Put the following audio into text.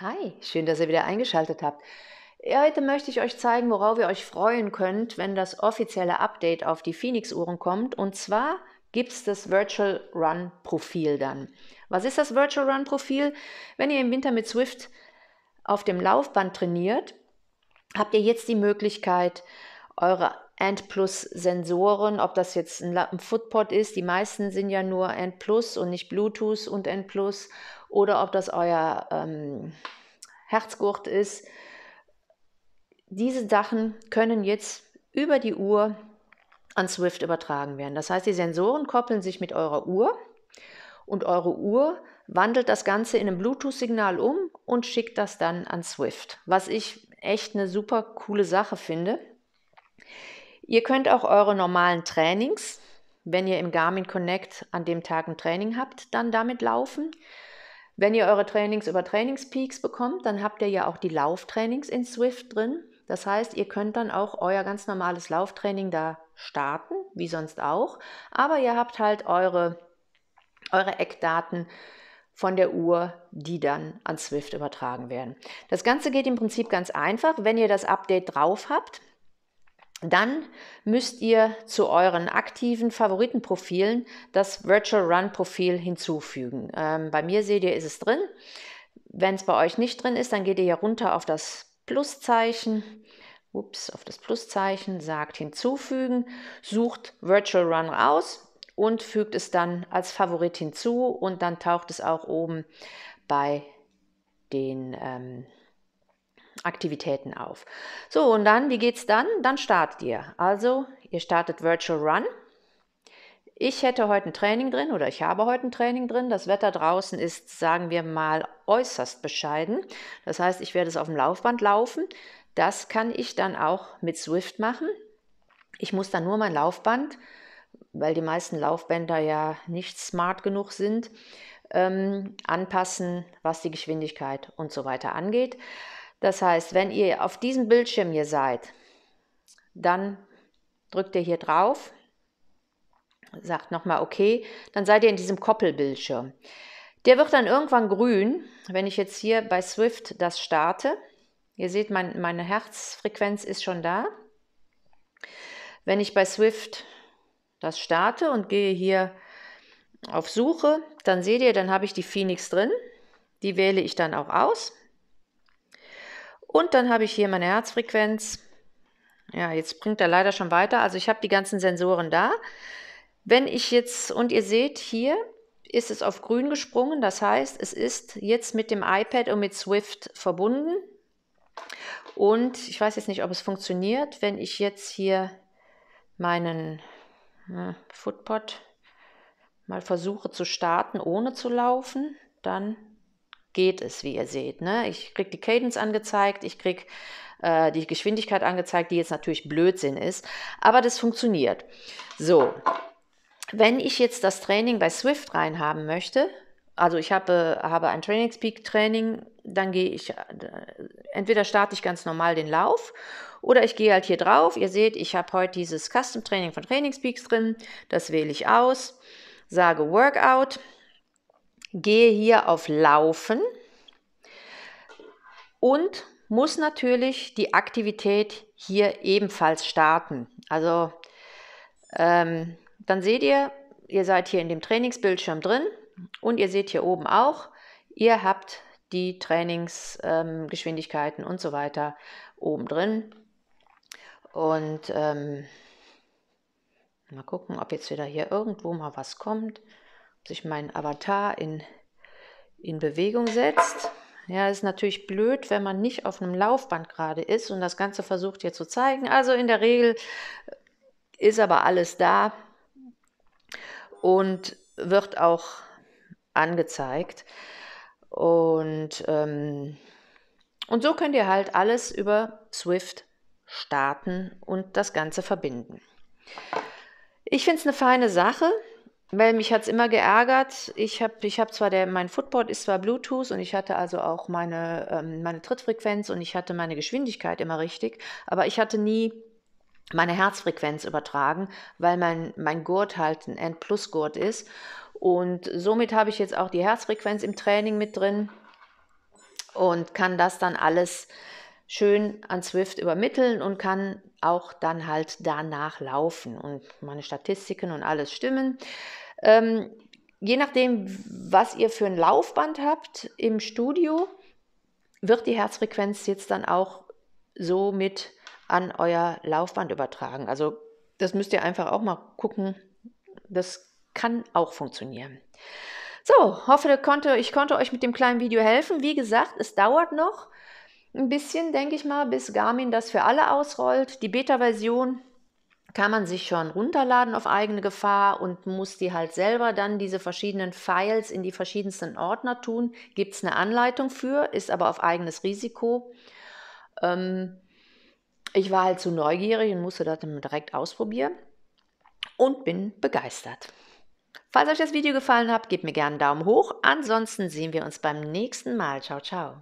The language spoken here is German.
Hi, schön, dass ihr wieder eingeschaltet habt. Heute möchte ich euch zeigen, worauf ihr euch freuen könnt, wenn das offizielle Update auf die Phoenix-Uhren kommt. Und zwar gibt es das Virtual Run Profil dann. Was ist das Virtual Run Profil? Wenn ihr im Winter mit Swift auf dem Laufband trainiert, habt ihr jetzt die Möglichkeit, eure End Plus Sensoren, ob das jetzt ein, ein Footpod ist, die meisten sind ja nur End Plus und nicht Bluetooth und End Plus, oder ob das euer ähm, Herzgurt ist. Diese Sachen können jetzt über die Uhr an Swift übertragen werden. Das heißt, die Sensoren koppeln sich mit eurer Uhr und eure Uhr wandelt das Ganze in ein Bluetooth-Signal um und schickt das dann an Swift, was ich echt eine super coole Sache finde. Ihr könnt auch eure normalen Trainings, wenn ihr im Garmin Connect an dem Tag ein Training habt, dann damit laufen. Wenn ihr eure Trainings über Trainingspeaks bekommt, dann habt ihr ja auch die Lauftrainings in Swift drin. Das heißt, ihr könnt dann auch euer ganz normales Lauftraining da starten, wie sonst auch. Aber ihr habt halt eure, eure Eckdaten von der Uhr, die dann an Swift übertragen werden. Das Ganze geht im Prinzip ganz einfach. Wenn ihr das Update drauf habt, dann müsst ihr zu euren aktiven Favoritenprofilen das Virtual Run Profil hinzufügen. Ähm, bei mir seht ihr, ist es drin. Wenn es bei euch nicht drin ist, dann geht ihr hier runter auf das Pluszeichen. Ups, auf das Pluszeichen, sagt hinzufügen, sucht Virtual Run aus und fügt es dann als Favorit hinzu und dann taucht es auch oben bei den ähm, Aktivitäten auf. So, und dann, wie geht's dann? Dann startet ihr. Also, ihr startet Virtual Run. Ich hätte heute ein Training drin oder ich habe heute ein Training drin. Das Wetter draußen ist, sagen wir mal, äußerst bescheiden. Das heißt, ich werde es auf dem Laufband laufen. Das kann ich dann auch mit Swift machen. Ich muss dann nur mein Laufband, weil die meisten Laufbänder ja nicht smart genug sind, ähm, anpassen, was die Geschwindigkeit und so weiter angeht. Das heißt, wenn ihr auf diesem Bildschirm hier seid, dann drückt ihr hier drauf, sagt nochmal OK, dann seid ihr in diesem Koppelbildschirm. Der wird dann irgendwann grün, wenn ich jetzt hier bei Swift das starte. Ihr seht, mein, meine Herzfrequenz ist schon da. Wenn ich bei Swift das starte und gehe hier auf Suche, dann seht ihr, dann habe ich die Phoenix drin. Die wähle ich dann auch aus. Und dann habe ich hier meine Herzfrequenz. Ja, jetzt bringt er leider schon weiter. Also ich habe die ganzen Sensoren da. Wenn ich jetzt, und ihr seht hier, ist es auf grün gesprungen. Das heißt, es ist jetzt mit dem iPad und mit Swift verbunden. Und ich weiß jetzt nicht, ob es funktioniert, wenn ich jetzt hier meinen äh, hm, Footpod mal versuche zu starten, ohne zu laufen, dann geht es, wie ihr seht. Ne? Ich kriege die Cadence angezeigt, ich kriege äh, die Geschwindigkeit angezeigt, die jetzt natürlich Blödsinn ist, aber das funktioniert. So, wenn ich jetzt das Training bei Swift reinhaben möchte, also ich habe, habe ein Trainingspeak-Training, dann gehe ich, äh, entweder starte ich ganz normal den Lauf oder ich gehe halt hier drauf. Ihr seht, ich habe heute dieses Custom-Training von Trainingspeaks drin, das wähle ich aus, sage Workout, gehe hier auf Laufen und muss natürlich die Aktivität hier ebenfalls starten. Also ähm, dann seht ihr, ihr seid hier in dem Trainingsbildschirm drin und ihr seht hier oben auch, ihr habt die Trainingsgeschwindigkeiten ähm, und so weiter oben drin. Und ähm, mal gucken, ob jetzt wieder hier irgendwo mal was kommt sich mein Avatar in, in Bewegung setzt. Ja, ist natürlich blöd, wenn man nicht auf einem Laufband gerade ist und das Ganze versucht hier zu zeigen. Also in der Regel äh, ist aber alles da und wird auch angezeigt. Und, ähm, und so könnt ihr halt alles über Swift starten und das Ganze verbinden. Ich finde es eine feine Sache. Weil mich hat es immer geärgert. Ich habe ich hab zwar, der, mein Footboard ist zwar Bluetooth und ich hatte also auch meine, ähm, meine Trittfrequenz und ich hatte meine Geschwindigkeit immer richtig, aber ich hatte nie meine Herzfrequenz übertragen, weil mein, mein Gurt halt ein n plus gurt ist. Und somit habe ich jetzt auch die Herzfrequenz im Training mit drin und kann das dann alles schön an Swift übermitteln und kann auch dann halt danach laufen und meine Statistiken und alles stimmen. Ähm, je nachdem, was ihr für ein Laufband habt im Studio, wird die Herzfrequenz jetzt dann auch so mit an euer Laufband übertragen. Also das müsst ihr einfach auch mal gucken. Das kann auch funktionieren. So, hoffe, ich konnte euch mit dem kleinen Video helfen. Wie gesagt, es dauert noch ein bisschen, denke ich mal, bis Garmin das für alle ausrollt. Die Beta-Version kann man sich schon runterladen auf eigene Gefahr und muss die halt selber dann diese verschiedenen Files in die verschiedensten Ordner tun. Gibt es eine Anleitung für, ist aber auf eigenes Risiko. Ähm, ich war halt zu neugierig und musste das dann direkt ausprobieren und bin begeistert. Falls euch das Video gefallen hat, gebt mir gerne einen Daumen hoch. Ansonsten sehen wir uns beim nächsten Mal. Ciao, ciao.